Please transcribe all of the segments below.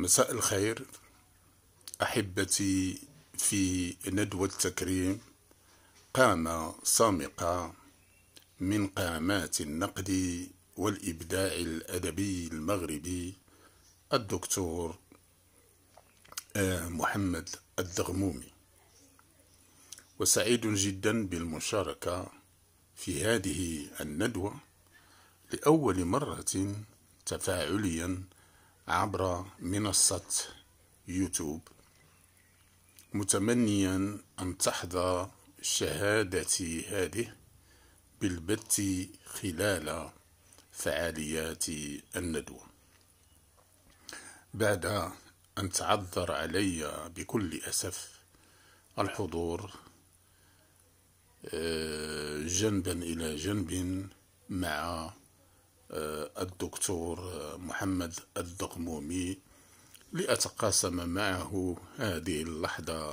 مساء الخير احبتي في ندوه التكريم قامه سامقه من قامات النقد والابداع الادبي المغربي الدكتور آه، محمد الدغمومي وسعيد جدا بالمشاركه في هذه الندوه لاول مره تفاعليا عبر منصة يوتيوب متمنيا أن تحظى شهادتي هذه بالبت خلال فعاليات الندوة بعد أن تعذر علي بكل أسف الحضور آه، جنبا إلى جنب مع آه، الدكتور آه، محمد الدقمومي لأتقاسم معه هذه اللحظة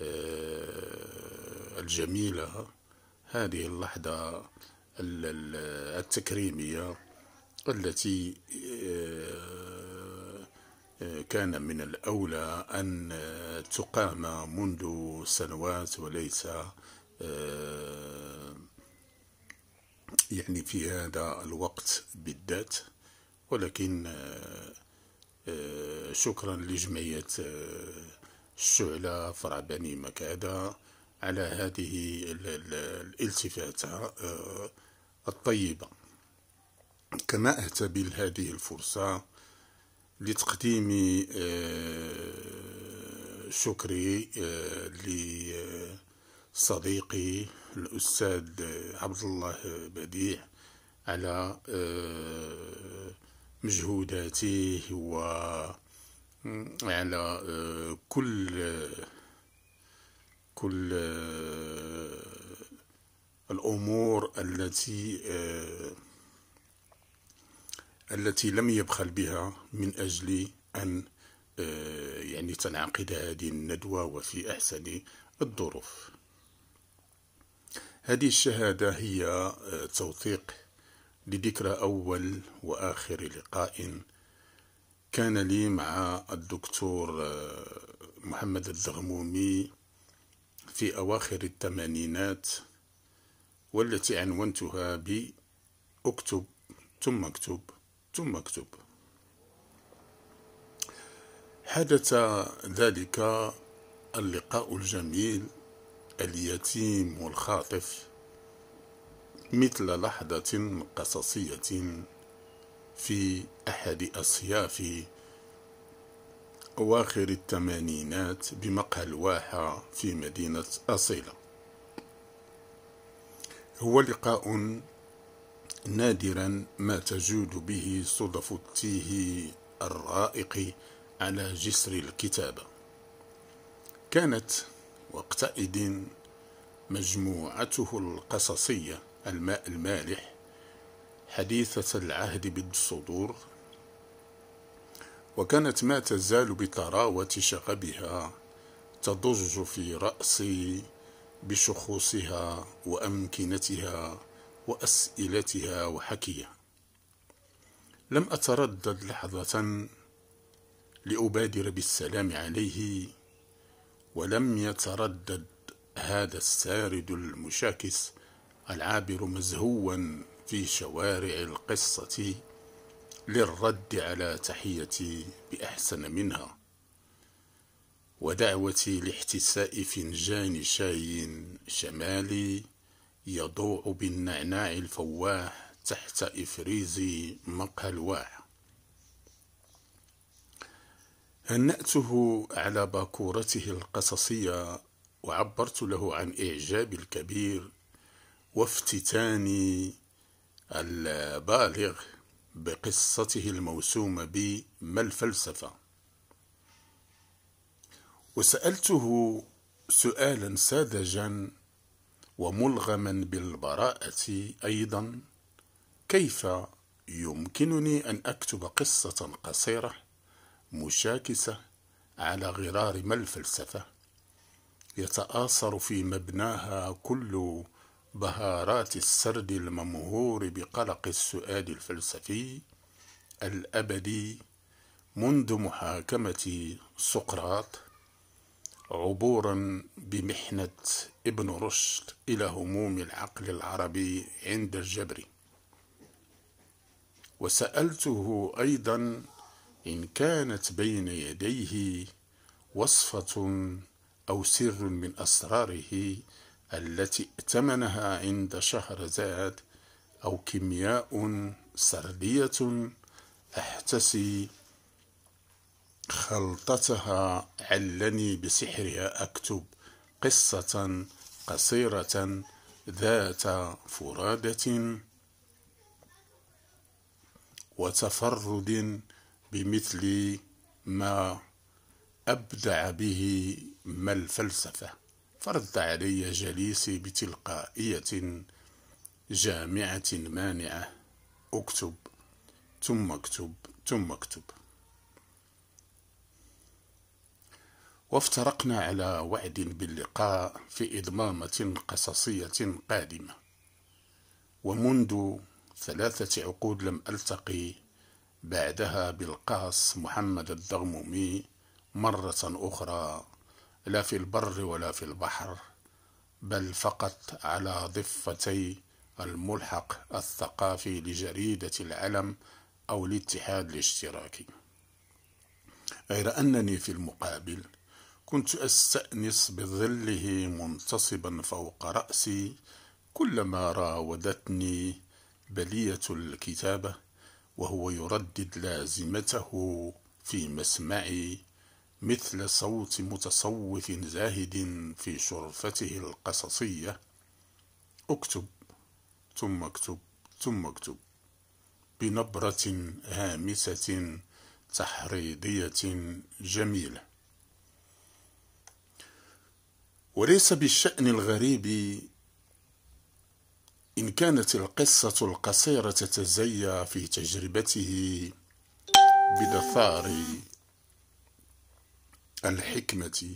آه، الجميلة هذه اللحظة التكريمية التي كان من الأولى أن تقام منذ سنوات وليس يعني في هذا الوقت بالذات ولكن آه، آه، شكرا لجمعية آه، الشعلة فرع بني مكادة على هذه الالتفاتة الطيبة كما أهتبل هذه الفرصة لتقديم شكري ل صديقي الأستاذ عبد الله بديع على آه، مجهوداته وعلى آه، آه، كل كل الأمور التي التي لم يبخل بها من أجل أن يعني تنعقد هذه الندوة وفي أحسن الظروف هذه الشهادة هي آه، توثيق لذكرى أول وآخر لقاء كان لي مع الدكتور آه، محمد الدغمومي في أواخر الثمانينات والتي عنونتها ب أكتب ثم اكتب ثم اكتب حدث ذلك اللقاء الجميل اليتيم الخاطف مثل لحظة قصصية في أحد أصياف أواخر الثمانينات بمقهى الواحة في مدينة أصيلة هو لقاء نادرا ما تجود به صدف التيه الرائق على جسر الكتابة كانت وقتئذ مجموعته القصصية الماء المالح حديثة العهد بالصدور وكانت ما تزال بطراوة شغبها تضج في رأسي بشخوصها وأمكنتها وأسئلتها وحكيها لم أتردد لحظة لأبادر بالسلام عليه ولم يتردد هذا السارد المشاكس العابر مزهوا في شوارع القصة للرد على تحيتي بأحسن منها ودعوتي لاحتساء فنجان شاي شمالي يضوء بالنعناع الفواح تحت إفريز مقهى الواح هنأته على باكورته القصصية وعبرت له عن إعجابي الكبير وافتتاني البالغ بقصته الموسومة بما ما الفلسفة وسألته سؤالا ساذجا وملغما بالبراءة أيضا كيف يمكنني أن أكتب قصة قصيرة مشاكسة على غرار ما الفلسفة يتآثر في مبناها كل بهارات السرد الممهور بقلق السؤال الفلسفي الأبدي منذ محاكمة سقراط عبورا بمحنة ابن رشد إلى هموم العقل العربي عند الجبر وسألته أيضا إن كانت بين يديه وصفة أو سر من أسراره التي ائتمنها عند شهرزاد أو كيمياء سردية أحتسي خلطتها علني بسحرها أكتب قصة قصيرة ذات فرادة وتفرد بمثل ما أبدع به ما الفلسفة فرد علي جليسي بتلقائية جامعة مانعة اكتب ثم اكتب ثم اكتب وافترقنا على وعد باللقاء في إضمامة قصصية قادمة ومنذ ثلاثة عقود لم ألتقي بعدها بالقاص محمد الدغمومي مرة أخرى لا في البر ولا في البحر بل فقط على ضفتي الملحق الثقافي لجريدة العلم أو الاتحاد الاشتراكي غير أنني في المقابل كنت أستأنس بظله منتصبا فوق رأسي كلما راودتني بلية الكتابة وهو يردد لازمته في مسمعي مثل صوت متصوف زاهد في شرفته القصصية اكتب ثم اكتب ثم اكتب بنبرة هامسة تحريضية جميلة وليس بالشأن الغريب إن كانت القصة القصيرة تتزيا في تجربته بدثار الحكمة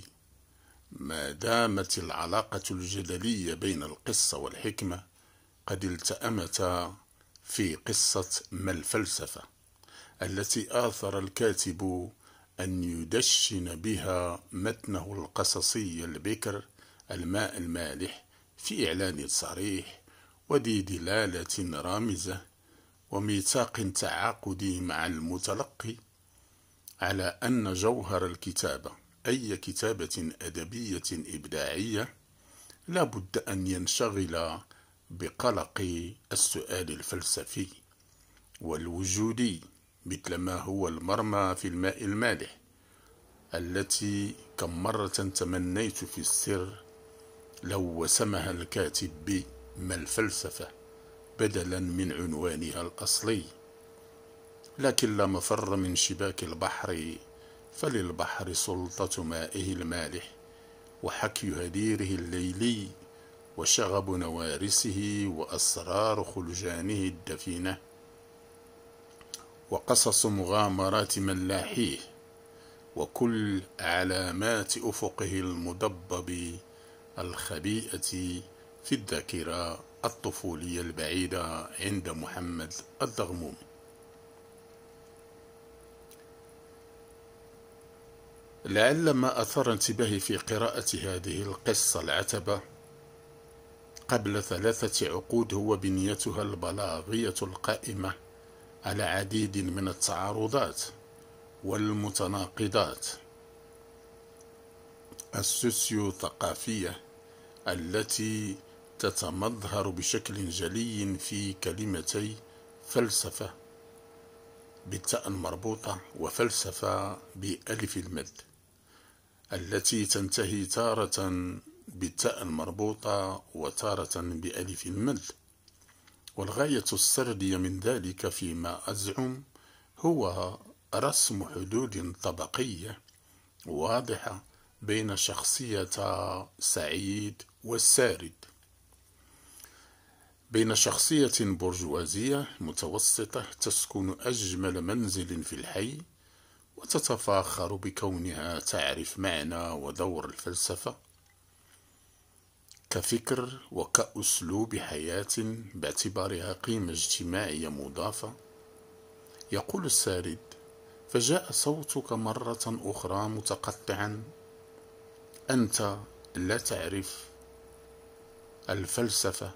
ما دامت العلاقة الجدلية بين القصة والحكمة قد التأمت في قصة ما الفلسفة التي آثر الكاتب أن يدشن بها متنه القصصي البكر الماء المالح في إعلان صريح وذي دلالة رامزة وميثاق تعاقدي مع المتلقي على أن جوهر الكتابة أي كتابة أدبية إبداعية لا بد أن ينشغل بقلق السؤال الفلسفي والوجودي مثل ما هو المرمى في الماء المالح التي كم مرة تمنيت في السر لو وسمها الكاتب بي ما الفلسفة بدلا من عنوانها الأصلي لكن لا مفر من شباك البحر فللبحر سلطة مائه المالح وحكي هديره الليلي وشغب نوارسه وأسرار خلجانه الدفينة وقصص مغامرات ملاحيه وكل علامات أفقه المدبب الخبيئة في الذاكرة الطفولية البعيدة عند محمد الدغمومي لعل ما أثار انتباهي في قراءة هذه القصة العتبة قبل ثلاثة عقود هو بنيتها البلاغية القائمة على عديد من التعارضات والمتناقضات السوسيو ثقافية التي تتمظهر بشكل جلي في كلمتي فلسفة بالتاء المربوطة وفلسفة بألف المد التي تنتهي تارة بالتاء المربوطة وتارة بألف المد والغاية السردية من ذلك فيما أزعم هو رسم حدود طبقية واضحة بين شخصية سعيد والسارد بين شخصية برجوازية متوسطة تسكن أجمل منزل في الحي وتتفاخر بكونها تعرف معنى ودور الفلسفة كفكر وكأسلوب حياة باعتبارها قيمة اجتماعية مضافة يقول السارد فجاء صوتك مرة أخرى متقطعا أنت لا تعرف الفلسفة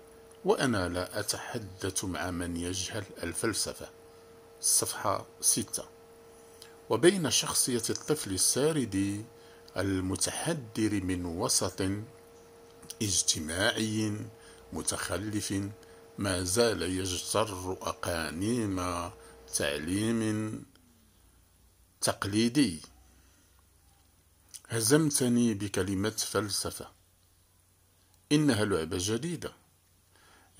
وأنا لا أتحدث مع من يجهل الفلسفة صفحة 6 وبين شخصية الطفل الساردي المتحدر من وسط اجتماعي متخلف ما زال يجتر أقانيم تعليم تقليدي هزمتني بكلمة فلسفة إنها لعبة جديدة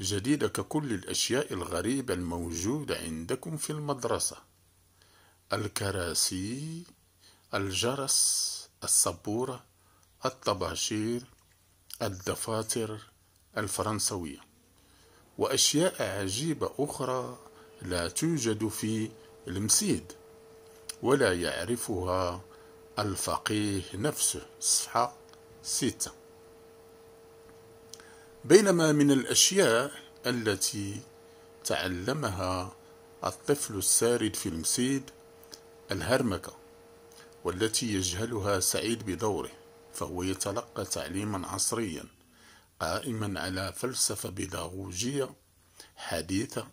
جديدة ككل الأشياء الغريبة الموجودة عندكم في المدرسة الكراسي الجرس السبورة الطباشير الدفاتر الفرنسوية وأشياء عجيبة أخرى لا توجد في المسيد ولا يعرفها الفقيه نفسه صفحة ستة بينما من الأشياء التي تعلمها الطفل السارد في المسيد الهرمكة والتي يجهلها سعيد بدوره فهو يتلقى تعليما عصريا قائما على فلسفة بيداغوجية حديثة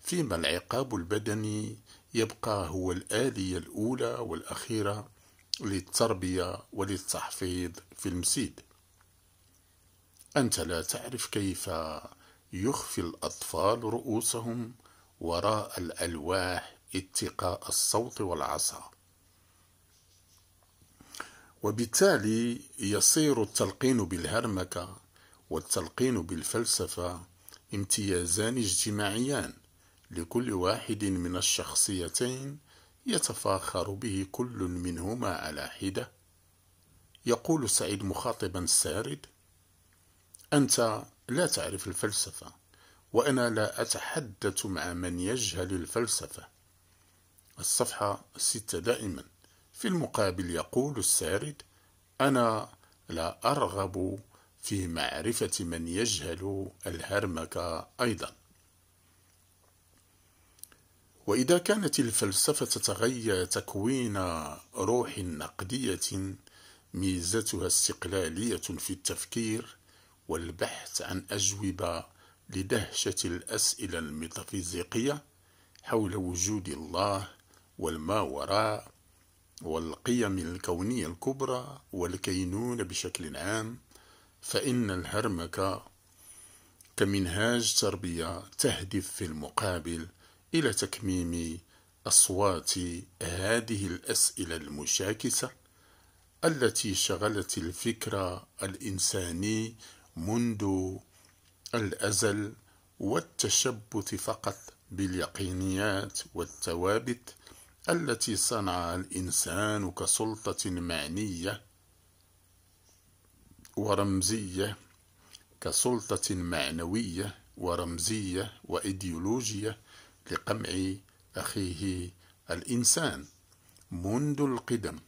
فيما العقاب البدني يبقى هو الآلية الأولى والأخيرة للتربية وللتحفيظ في المسيد أنت لا تعرف كيف يخفي الأطفال رؤوسهم وراء الألواح اتقاء الصوت والعصا وبالتالي يصير التلقين بالهرمكة والتلقين بالفلسفة امتيازان اجتماعيان لكل واحد من الشخصيتين يتفاخر به كل منهما على حدة يقول سعيد مخاطبا السارد أنت لا تعرف الفلسفة وأنا لا أتحدث مع من يجهل الفلسفة الصفحة ستة دائما في المقابل يقول السارد أنا لا أرغب في معرفة من يجهل الهرمكة أيضا وإذا كانت الفلسفة تتغير تكوين روح نقدية ميزتها استقلالية في التفكير والبحث عن أجوبة لدهشة الأسئلة الميتافيزيقية حول وجود الله والما وراء والقيم الكونية الكبرى والكينونة بشكل عام فإن الهرمكة كمنهاج تربية تهدف في المقابل إلى تكميم أصوات هذه الأسئلة المشاكسة التي شغلت الفكر الإنساني منذ الأزل والتشبث فقط باليقينيات والثوابت التي صنعها الإنسان كسلطة معنية ورمزية كسلطة معنوية ورمزية وإيديولوجية لقمع أخيه الإنسان منذ القدم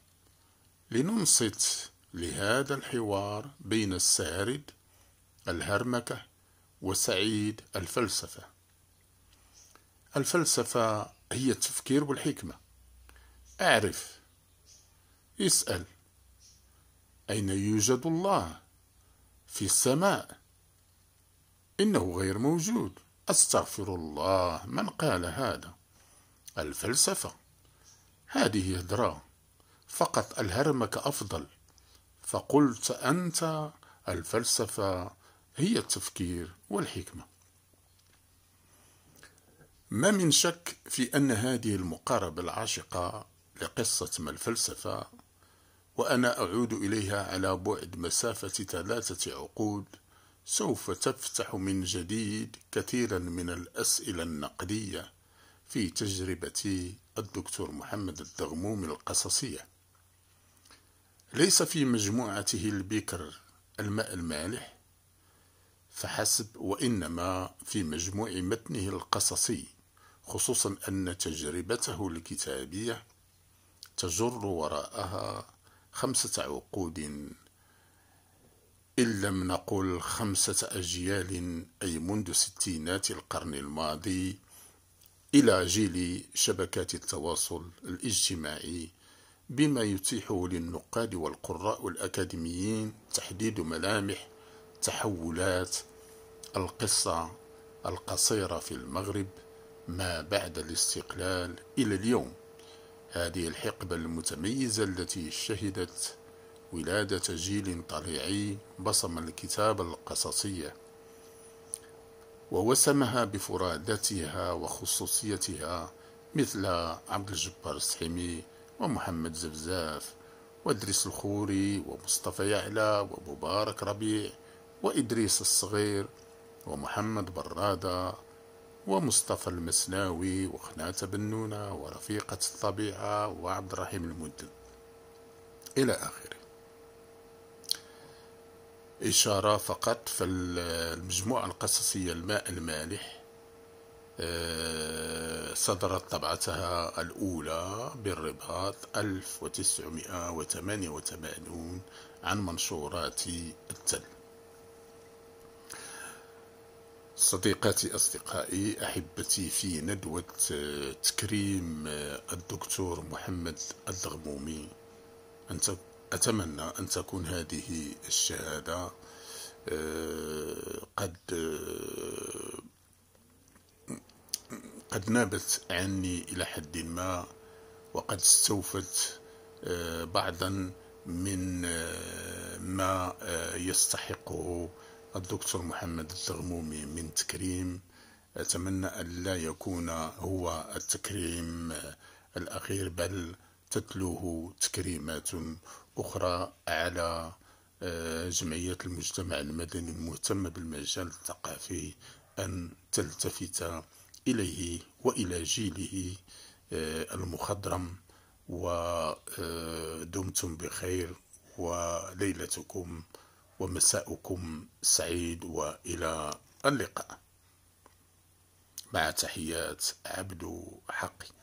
لننصت لهذا الحوار بين السارد الهرمكة وسعيد الفلسفة الفلسفة هي التفكير والحكمة أعرف اسأل أين يوجد الله في السماء إنه غير موجود أستغفر الله من قال هذا الفلسفة هذه هدرة فقط الهرمك أفضل فقلت أنت الفلسفة هي التفكير والحكمة ما من شك في أن هذه المقاربة العاشقة لقصة ما الفلسفة وأنا أعود إليها على بعد مسافة ثلاثة عقود سوف تفتح من جديد كثيرا من الأسئلة النقدية في تجربة الدكتور محمد الدغموم القصصية ليس في مجموعته البكر الماء المالح فحسب وإنما في مجموع متنه القصصي خصوصا أن تجربته الكتابية تجر وراءها خمسة عقود إن لم نقل خمسة أجيال أي منذ ستينات القرن الماضي إلى جيل شبكات التواصل الاجتماعي بما يتيحه للنقاد والقراء الأكاديميين تحديد ملامح تحولات القصة القصيرة في المغرب ما بعد الاستقلال إلى اليوم هذه الحقبة المتميزة التي شهدت ولادة جيل طليعي بصم الكتابة القصصية ووسمها بفرادتها وخصوصيتها مثل عبد الجبار السحيمي ومحمد زفزاف وادريس الخوري ومصطفى يعلى ومبارك ربيع وإدريس الصغير ومحمد برادة ومصطفى المسناوي وخناتة بنونة ورفيقة الطبيعة وعبد الرحيم المدن إلى آخره إشارة فقط في المجموعة القصصية الماء المالح آه، صدرت طبعتها الأولى بالرباط 1988 عن منشورات التل صديقاتي أصدقائي أحبتي في ندوة آه، تكريم آه، الدكتور محمد الضغمومي أتمنى أن تكون هذه الشهادة آه، قد قد نابت عني إلى حد ما وقد استوفت بعضا من ما يستحقه الدكتور محمد الزغمومي من تكريم أتمنى أن لا يكون هو التكريم الأخير بل تتلوه تكريمات أخرى على آه، جمعية المجتمع المدني المهتمة بالمجال الثقافي أن تلتفت إليه وإلى جيله آه، المخضرم ودمتم آه، بخير وليلتكم ومساؤكم سعيد والى اللقاء مع تحيات عبد حقي